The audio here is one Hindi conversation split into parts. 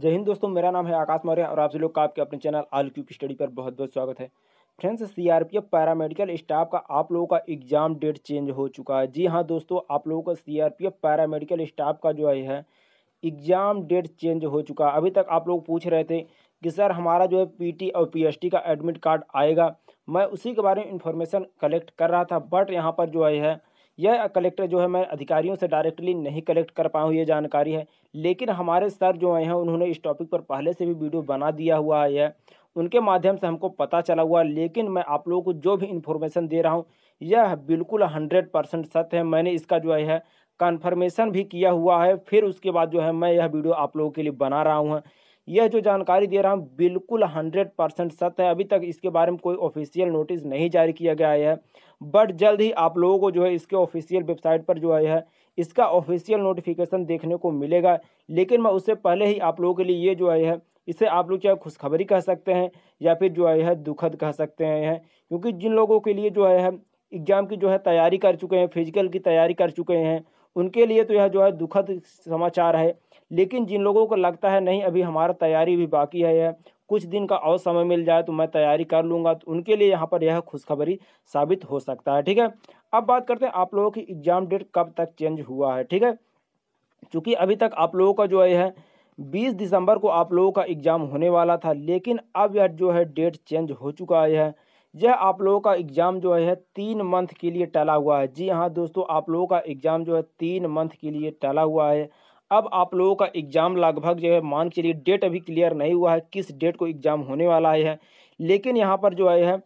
जय हिंद दोस्तों मेरा नाम है आकाश मौर्य और आप लोग का आपके अपने चैनल आल की स्टडी पर बहुत बहुत स्वागत है फ्रेंड्स सीआरपीएफ पैरामेडिकल स्टाफ का आप लोगों का एग्ज़ाम डेट चेंज हो चुका है जी हाँ दोस्तों आप लोगों का सीआरपीएफ पैरामेडिकल स्टाफ का जो है एग्ज़ाम डेट चेंज हो चुका है अभी तक आप लोग पूछ रहे थे कि सर हमारा जो है पी और पी का एडमिट कार्ड आएगा मैं उसी के बारे में इंफॉर्मेशन कलेक्ट कर रहा था बट यहाँ पर जो है यह कलेक्टर जो है मैं अधिकारियों से डायरेक्टली नहीं कलेक्ट कर पाऊँ ये जानकारी है लेकिन हमारे सर जो हैं उन्होंने इस टॉपिक पर पहले से भी वीडियो बना दिया हुआ है उनके माध्यम से हमको पता चला हुआ लेकिन मैं आप लोगों को जो भी इन्फॉर्मेशन दे रहा हूँ यह बिल्कुल हंड्रेड परसेंट सत्य है मैंने इसका जो है कन्फर्मेशन भी किया हुआ है फिर उसके बाद जो है मैं यह वीडियो आप लोगों के लिए बना रहा हूँ यह जो जानकारी दे रहा हूँ बिल्कुल हंड्रेड परसेंट सत्य है अभी तक इसके बारे में कोई ऑफिशियल नोटिस नहीं जारी किया गया है बट जल्द ही आप लोगों को जो है इसके ऑफिशियल वेबसाइट पर जो है इसका ऑफिशियल नोटिफिकेशन देखने को मिलेगा लेकिन मैं उससे पहले ही आप लोगों के लिए ये जो है इसे आप लोग चाहे खुशखबरी कह सकते हैं या फिर जो है दुखद कह सकते हैं क्योंकि जिन लोगों के लिए जो है एग्ज़ाम की जो है तैयारी कर चुके हैं फिजिकल की तैयारी कर चुके हैं उनके लिए तो यह जो है दुखद समाचार है लेकिन जिन लोगों को लगता है नहीं अभी हमारा तैयारी भी बाकी है कुछ दिन का और समय मिल जाए तो मैं तैयारी कर लूँगा तो उनके लिए यहाँ पर यह खुशखबरी साबित हो सकता है ठीक है अब बात करते हैं आप लोगों की एग्ज़ाम डेट कब तक चेंज हुआ है ठीक है चूँकि अभी तक आप लोगों का जो है बीस दिसंबर को आप लोगों का एग्ज़ाम होने वाला था लेकिन अब यह जो है डेट चेंज हो चुका है यह आप लोगों का एग्ज़ाम जो है तीन मंथ के लिए टला हुआ है जी हाँ दोस्तों आप लोगों का एग्ज़ाम जो है तीन मंथ के लिए टला हुआ है अब आप लोगों का एग्ज़ाम लगभग जो है मान के चलिए डेट अभी क्लियर नहीं हुआ है किस डेट को एग्ज़ाम होने वाला है लेकिन यहाँ पर जो है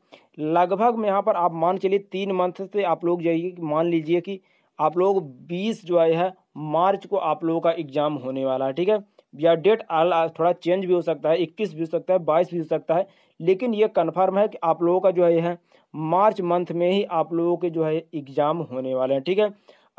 लगभग में यहाँ पर आप मान के चलिए तीन मंथ से आप लोग जाइए मान लीजिए कि आप लोग बीस जो है मार्च को आप लोगों का एग्ज़ाम होने वाला है ठीक है या डेट थोड़ा चेंज भी हो सकता है इक्कीस भी हो सकता है बाईस भी हो सकता है लेकिन ये कन्फर्म है कि आप लोगों का जो है मार्च मंथ में ही आप लोगों के जो है एग्ज़ाम होने वाले हैं ठीक है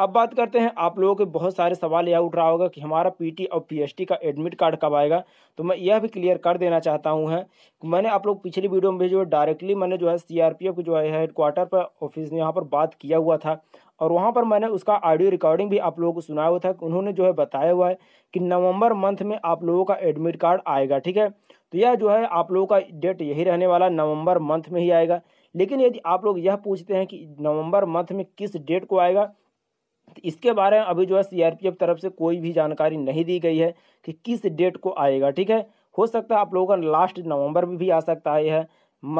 अब बात करते हैं आप लोगों के बहुत सारे सवाल यह उठ रहा होगा कि हमारा पीटी और पीएचटी का एडमिट कार्ड कब आएगा तो मैं यह भी क्लियर कर देना चाहता हूं है मैंने आप लोग पिछली वीडियो में जो है डायरेक्टली मैंने जो है सीआरपीएफ आर जो है हेडक्वार्टर पर ऑफिस ने यहाँ पर बात किया हुआ था और वहाँ पर मैंने उसका ऑडियो रिकॉर्डिंग भी आप लोगों को सुनाया हुआ था उन्होंने जो है बताया हुआ है कि नवम्बर मंथ में आप लोगों का एडमिट कार्ड आएगा ठीक है तो यह जो है आप लोगों का डेट यही रहने वाला नवम्बर मंथ में ही आएगा लेकिन यदि आप लोग यह पूछते हैं कि नवंबर मंथ में किस डेट को आएगा इसके बारे में अभी जो है सीआरपीएफ तरफ से कोई भी जानकारी नहीं दी गई है कि किस डेट को आएगा ठीक है हो सकता है आप लोगों का लास्ट नवंबर में भी आ सकता है यह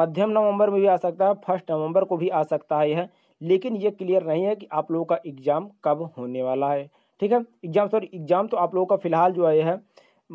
मध्यम नवंबर में भी आ सकता है फर्स्ट नवंबर को भी आ सकता है यह लेकिन ये क्लियर नहीं है कि आप लोगों का एग्ज़ाम कब होने वाला है ठीक है एग्ज़ाम सॉरी एग्ज़ाम तो आप लोगों का फिलहाल जो है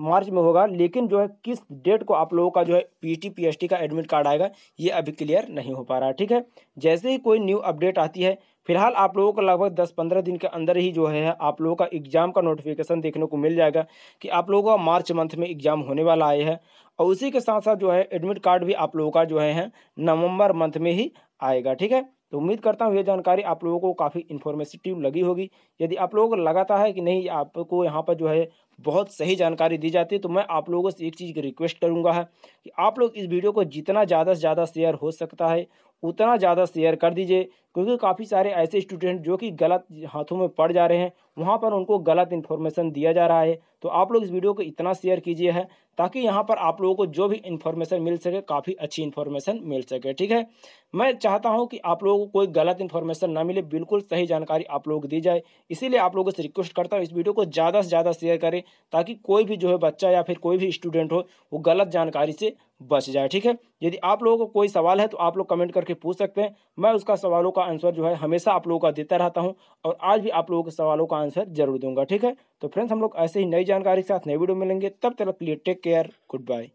मार्च में होगा लेकिन जो है किस डेट को आप लोगों का जो है पीटी पीएसटी का एडमिट कार्ड आएगा ये अभी क्लियर नहीं हो पा रहा है ठीक है जैसे ही कोई न्यू अपडेट आती है फिलहाल आप लोगों को लगभग दस पंद्रह दिन के अंदर ही जो है आप लोगों का एग्जाम का नोटिफिकेशन देखने को मिल जाएगा कि आप लोगों का मार्च मंथ में एग्जाम होने वाला आया है और उसी के साथ साथ जो है एडमिट कार्ड भी आप लोगों का जो है नवम्बर मंथ में ही आएगा ठीक है तो उम्मीद करता हूँ ये जानकारी आप लोगों को काफ़ी इन्फॉर्मेटिव लगी होगी यदि आप लोगों को लगाता है कि नहीं आपको यहाँ पर जो है बहुत सही जानकारी दी जाती है तो मैं आप लोगों से एक चीज़ की रिक्वेस्ट करूँगा है कि आप लोग इस वीडियो को जितना ज़्यादा से ज़्यादा शेयर हो सकता है उतना ज़्यादा शेयर कर दीजिए क्योंकि काफ़ी सारे ऐसे स्टूडेंट जो कि गलत हाथों में पड़ जा रहे हैं वहाँ पर उनको गलत इन्फॉर्मेशन दिया जा रहा है तो आप लोग इस वीडियो को इतना शेयर कीजिए है ताकि यहाँ पर आप लोगों को जो भी इन्फॉर्मेशन मिल सके काफ़ी अच्छी इन्फॉर्मेशन मिल सके ठीक है मैं चाहता हूँ कि आप लोगों को कोई गलत इन्फॉर्मेशन ना मिले बिल्कुल सही जानकारी आप लोग दी जाए इसीलिए आप लोगों से रिक्वेस्ट करता हूँ इस वीडियो को ज़्यादा से ज़्यादा शेयर करें ताकि कोई भी जो है बच्चा या फिर कोई भी स्टूडेंट हो वो गलत जानकारी से बच जाए ठीक है यदि आप लोगों को कोई सवाल है तो आप लोग कमेंट करके पूछ सकते हैं मैं उसका सवालों का आंसर जो है हमेशा आप लोगों का देता रहता हूँ और आज भी आप लोगों के सवालों का आंसर जरूर दूंगा ठीक है तो फ्रेंड्स हम लोग ऐसे ही नई जानकारी के साथ नई वीडियो मिलेंगे तब तक लिए टेक केयर गुड बाय